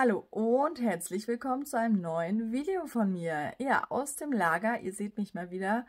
Hallo und herzlich willkommen zu einem neuen Video von mir. Ja, aus dem Lager, ihr seht mich mal wieder.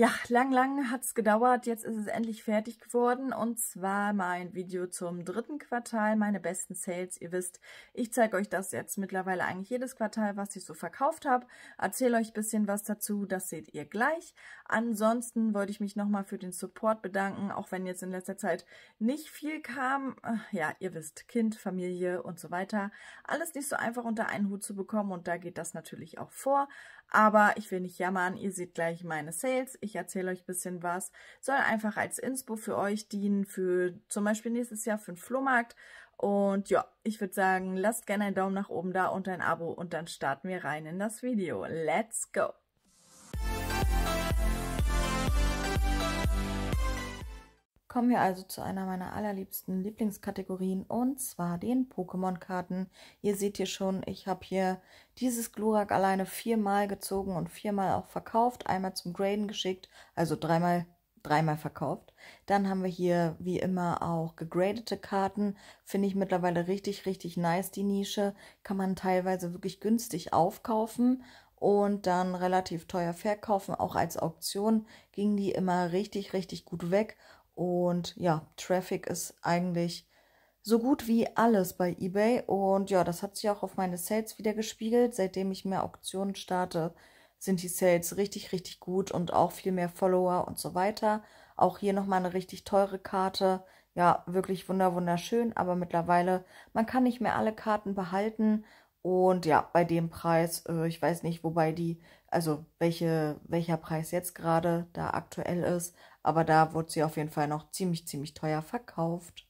Ja, lang, lang hat's gedauert. Jetzt ist es endlich fertig geworden. Und zwar mein Video zum dritten Quartal, meine besten Sales. Ihr wisst, ich zeige euch das jetzt mittlerweile eigentlich jedes Quartal, was ich so verkauft habe. Erzähle euch ein bisschen was dazu. Das seht ihr gleich. Ansonsten wollte ich mich nochmal für den Support bedanken, auch wenn jetzt in letzter Zeit nicht viel kam. Ja, ihr wisst, Kind, Familie und so weiter. Alles nicht so einfach unter einen Hut zu bekommen. Und da geht das natürlich auch vor. Aber ich will nicht jammern, ihr seht gleich meine Sales. Ich erzähle euch ein bisschen was. Soll einfach als Inspo für euch dienen, für zum Beispiel nächstes Jahr für den Flohmarkt. Und ja, ich würde sagen, lasst gerne einen Daumen nach oben da und ein Abo und dann starten wir rein in das Video. Let's go! Kommen wir also zu einer meiner allerliebsten Lieblingskategorien und zwar den Pokémon-Karten. Ihr seht hier schon, ich habe hier dieses Glurak alleine viermal gezogen und viermal auch verkauft. Einmal zum Graden geschickt, also dreimal, dreimal verkauft. Dann haben wir hier wie immer auch gegradete Karten. Finde ich mittlerweile richtig, richtig nice, die Nische. Kann man teilweise wirklich günstig aufkaufen und dann relativ teuer verkaufen. Auch als Auktion gingen die immer richtig, richtig gut weg. Und ja, Traffic ist eigentlich so gut wie alles bei eBay. Und ja, das hat sich auch auf meine Sales wieder gespiegelt. Seitdem ich mehr Auktionen starte, sind die Sales richtig, richtig gut und auch viel mehr Follower und so weiter. Auch hier nochmal eine richtig teure Karte. Ja, wirklich wunderschön, aber mittlerweile, man kann nicht mehr alle Karten behalten und ja, bei dem Preis, äh, ich weiß nicht, wobei die, also welche, welcher Preis jetzt gerade da aktuell ist, aber da wurde sie auf jeden Fall noch ziemlich, ziemlich teuer verkauft.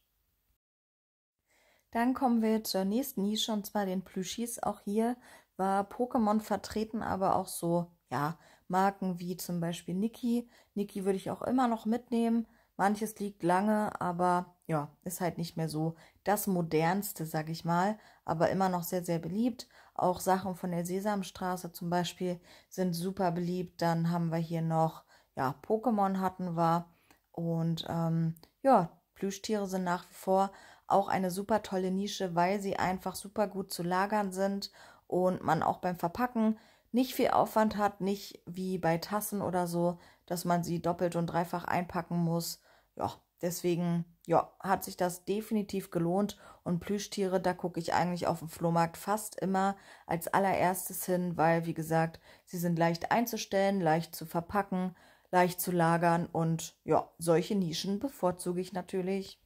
Dann kommen wir zur nächsten Nische und zwar den Plüschis. Auch hier war Pokémon vertreten, aber auch so, ja, Marken wie zum Beispiel Niki. Niki würde ich auch immer noch mitnehmen. Manches liegt lange, aber ja, ist halt nicht mehr so das modernste, sag ich mal, aber immer noch sehr, sehr beliebt. Auch Sachen von der Sesamstraße zum Beispiel sind super beliebt. Dann haben wir hier noch, ja, Pokémon hatten wir. Und ähm, ja, Plüschtiere sind nach wie vor auch eine super tolle Nische, weil sie einfach super gut zu lagern sind und man auch beim Verpacken nicht viel Aufwand hat, nicht wie bei Tassen oder so, dass man sie doppelt und dreifach einpacken muss. Ja, Deswegen, ja, hat sich das definitiv gelohnt. Und Plüschtiere, da gucke ich eigentlich auf dem Flohmarkt fast immer als allererstes hin, weil, wie gesagt, sie sind leicht einzustellen, leicht zu verpacken, leicht zu lagern. Und ja, solche Nischen bevorzuge ich natürlich.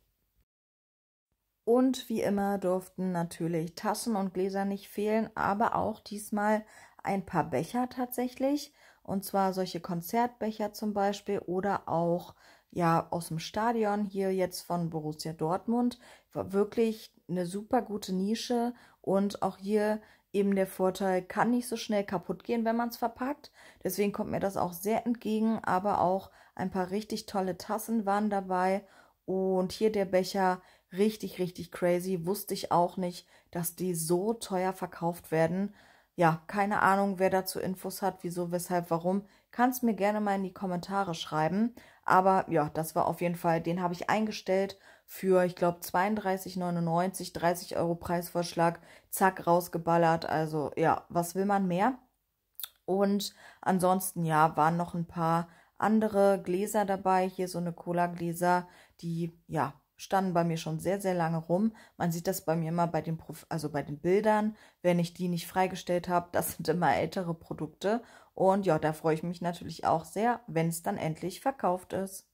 Und wie immer durften natürlich Tassen und Gläser nicht fehlen, aber auch diesmal ein paar Becher tatsächlich. Und zwar solche Konzertbecher zum Beispiel oder auch ja aus dem Stadion hier jetzt von Borussia Dortmund. War wirklich eine super gute Nische und auch hier eben der Vorteil, kann nicht so schnell kaputt gehen, wenn man es verpackt. Deswegen kommt mir das auch sehr entgegen, aber auch ein paar richtig tolle Tassen waren dabei. Und hier der Becher, richtig, richtig crazy. Wusste ich auch nicht, dass die so teuer verkauft werden. Ja, keine Ahnung, wer dazu Infos hat, wieso, weshalb, warum. Kannst mir gerne mal in die Kommentare schreiben. Aber ja, das war auf jeden Fall, den habe ich eingestellt für, ich glaube, 32,99, 30 Euro Preisvorschlag, zack, rausgeballert. Also ja, was will man mehr? Und ansonsten, ja, waren noch ein paar andere Gläser dabei. Hier so eine Cola-Gläser, die, ja, standen bei mir schon sehr, sehr lange rum. Man sieht das bei mir immer bei den, Prof also bei den Bildern, wenn ich die nicht freigestellt habe. Das sind immer ältere Produkte. Und ja, da freue ich mich natürlich auch sehr, wenn es dann endlich verkauft ist.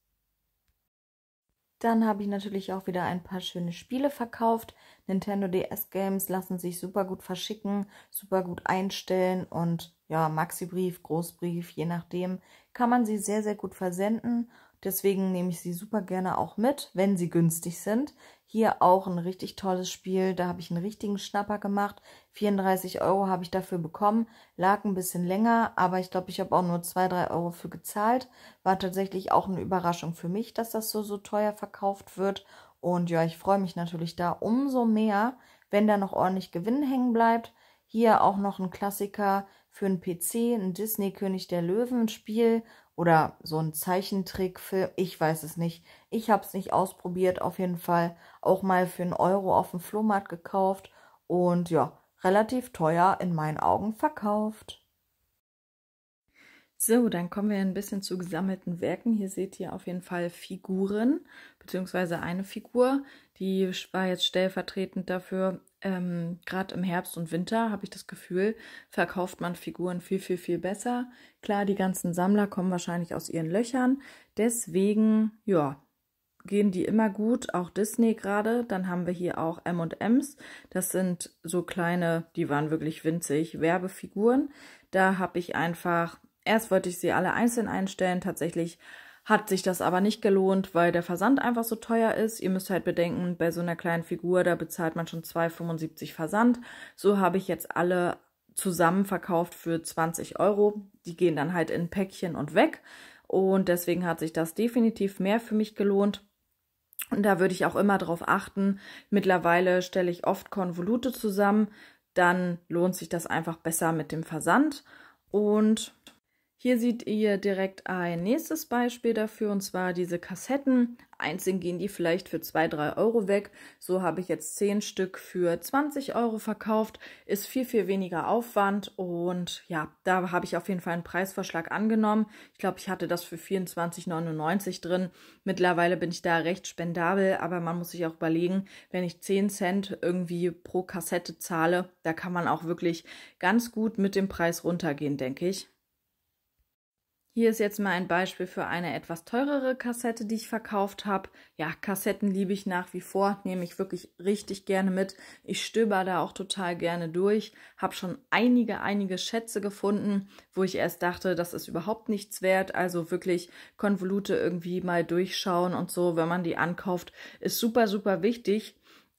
Dann habe ich natürlich auch wieder ein paar schöne Spiele verkauft. Nintendo DS Games lassen sich super gut verschicken, super gut einstellen und ja, Maxi-Brief, Großbrief, je nachdem, kann man sie sehr, sehr gut versenden. Deswegen nehme ich sie super gerne auch mit, wenn sie günstig sind. Hier auch ein richtig tolles Spiel. Da habe ich einen richtigen Schnapper gemacht. 34 Euro habe ich dafür bekommen. Lag ein bisschen länger, aber ich glaube, ich habe auch nur 2, 3 Euro für gezahlt. War tatsächlich auch eine Überraschung für mich, dass das so, so teuer verkauft wird. Und ja, ich freue mich natürlich da umso mehr, wenn da noch ordentlich Gewinn hängen bleibt. Hier auch noch ein Klassiker, für einen PC ein Disney König der Löwen Spiel oder so ein Zeichentrickfilm. Ich weiß es nicht. Ich habe es nicht ausprobiert, auf jeden Fall. Auch mal für einen Euro auf dem Flohmarkt gekauft und ja, relativ teuer in meinen Augen verkauft. So, dann kommen wir ein bisschen zu gesammelten Werken. Hier seht ihr auf jeden Fall Figuren, beziehungsweise eine Figur, die war jetzt stellvertretend dafür, ähm, gerade im Herbst und Winter habe ich das Gefühl, verkauft man Figuren viel, viel, viel besser. Klar, die ganzen Sammler kommen wahrscheinlich aus ihren Löchern. Deswegen, ja, gehen die immer gut, auch Disney gerade. Dann haben wir hier auch M&Ms. Das sind so kleine, die waren wirklich winzig, Werbefiguren. Da habe ich einfach, erst wollte ich sie alle einzeln einstellen, tatsächlich hat sich das aber nicht gelohnt, weil der Versand einfach so teuer ist. Ihr müsst halt bedenken, bei so einer kleinen Figur, da bezahlt man schon 2,75 Versand. So habe ich jetzt alle zusammen verkauft für 20 Euro. Die gehen dann halt in Päckchen und weg. Und deswegen hat sich das definitiv mehr für mich gelohnt. Und da würde ich auch immer drauf achten. Mittlerweile stelle ich oft Konvolute zusammen. Dann lohnt sich das einfach besser mit dem Versand. Und hier seht ihr direkt ein nächstes Beispiel dafür, und zwar diese Kassetten. Einzeln gehen die vielleicht für 2, 3 Euro weg. So habe ich jetzt 10 Stück für 20 Euro verkauft. Ist viel, viel weniger Aufwand und ja, da habe ich auf jeden Fall einen Preisvorschlag angenommen. Ich glaube, ich hatte das für 24,99 drin. Mittlerweile bin ich da recht spendabel, aber man muss sich auch überlegen, wenn ich 10 Cent irgendwie pro Kassette zahle, da kann man auch wirklich ganz gut mit dem Preis runtergehen, denke ich. Hier ist jetzt mal ein Beispiel für eine etwas teurere Kassette, die ich verkauft habe. Ja, Kassetten liebe ich nach wie vor, nehme ich wirklich richtig gerne mit. Ich stöber da auch total gerne durch, habe schon einige, einige Schätze gefunden, wo ich erst dachte, das ist überhaupt nichts wert. Also wirklich Konvolute irgendwie mal durchschauen und so, wenn man die ankauft, ist super, super wichtig.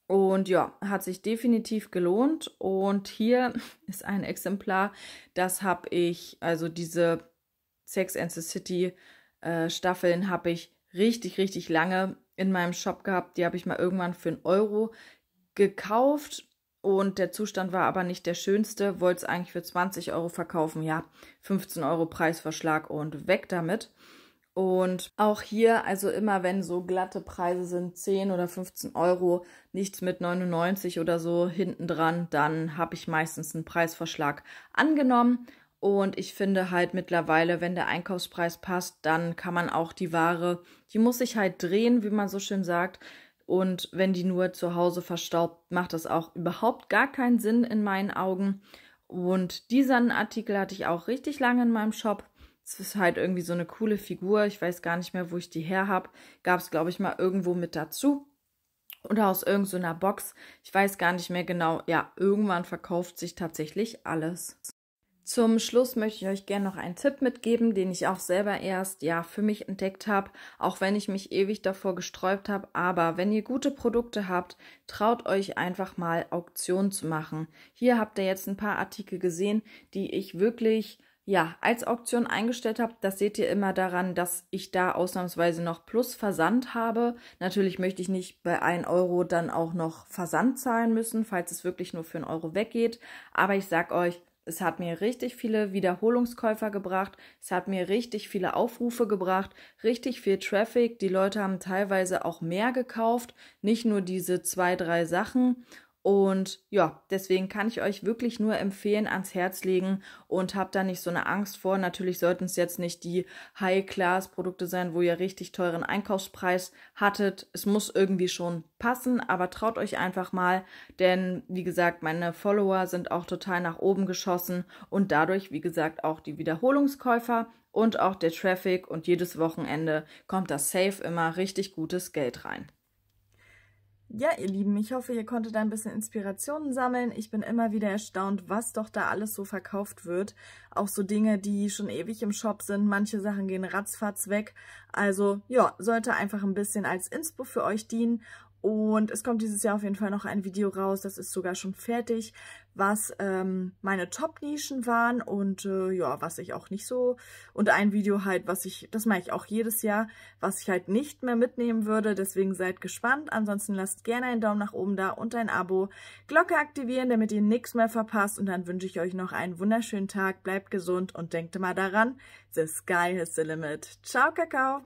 Und ja, hat sich definitiv gelohnt. Und hier ist ein Exemplar, das habe ich, also diese Sex and the City äh, Staffeln habe ich richtig, richtig lange in meinem Shop gehabt. Die habe ich mal irgendwann für einen Euro gekauft und der Zustand war aber nicht der schönste. Wollte es eigentlich für 20 Euro verkaufen. Ja, 15 Euro Preisverschlag und weg damit. Und auch hier, also immer wenn so glatte Preise sind, 10 oder 15 Euro, nichts mit 99 oder so hinten dran, dann habe ich meistens einen Preisverschlag angenommen und ich finde halt mittlerweile, wenn der Einkaufspreis passt, dann kann man auch die Ware, die muss sich halt drehen, wie man so schön sagt. Und wenn die nur zu Hause verstaubt, macht das auch überhaupt gar keinen Sinn in meinen Augen. Und diesen Artikel hatte ich auch richtig lange in meinem Shop. Es ist halt irgendwie so eine coole Figur. Ich weiß gar nicht mehr, wo ich die her habe. Gab es, glaube ich, mal irgendwo mit dazu. Oder aus irgendeiner so Box. Ich weiß gar nicht mehr genau. Ja, irgendwann verkauft sich tatsächlich alles. Zum Schluss möchte ich euch gerne noch einen Tipp mitgeben, den ich auch selber erst ja für mich entdeckt habe, auch wenn ich mich ewig davor gesträubt habe. Aber wenn ihr gute Produkte habt, traut euch einfach mal Auktionen zu machen. Hier habt ihr jetzt ein paar Artikel gesehen, die ich wirklich ja, als Auktion eingestellt habe, das seht ihr immer daran, dass ich da ausnahmsweise noch plus Versand habe. Natürlich möchte ich nicht bei 1 Euro dann auch noch Versand zahlen müssen, falls es wirklich nur für einen Euro weggeht. Aber ich sag euch, es hat mir richtig viele Wiederholungskäufer gebracht, es hat mir richtig viele Aufrufe gebracht, richtig viel Traffic. Die Leute haben teilweise auch mehr gekauft, nicht nur diese zwei, drei Sachen. Und ja, deswegen kann ich euch wirklich nur empfehlen, ans Herz legen und habt da nicht so eine Angst vor. Natürlich sollten es jetzt nicht die High-Class-Produkte sein, wo ihr richtig teuren Einkaufspreis hattet. Es muss irgendwie schon passen, aber traut euch einfach mal, denn wie gesagt, meine Follower sind auch total nach oben geschossen und dadurch, wie gesagt, auch die Wiederholungskäufer und auch der Traffic und jedes Wochenende kommt das Safe immer richtig gutes Geld rein. Ja, ihr Lieben, ich hoffe, ihr konntet ein bisschen Inspirationen sammeln. Ich bin immer wieder erstaunt, was doch da alles so verkauft wird. Auch so Dinge, die schon ewig im Shop sind. Manche Sachen gehen ratzfatz weg. Also ja, sollte einfach ein bisschen als Inspo für euch dienen. Und es kommt dieses Jahr auf jeden Fall noch ein Video raus, das ist sogar schon fertig, was ähm, meine Top-Nischen waren und äh, ja, was ich auch nicht so... Und ein Video halt, was ich, das mache ich auch jedes Jahr, was ich halt nicht mehr mitnehmen würde. Deswegen seid gespannt. Ansonsten lasst gerne einen Daumen nach oben da und ein Abo. Glocke aktivieren, damit ihr nichts mehr verpasst. Und dann wünsche ich euch noch einen wunderschönen Tag. Bleibt gesund und denkt immer daran, the sky is the limit. Ciao, Kakao!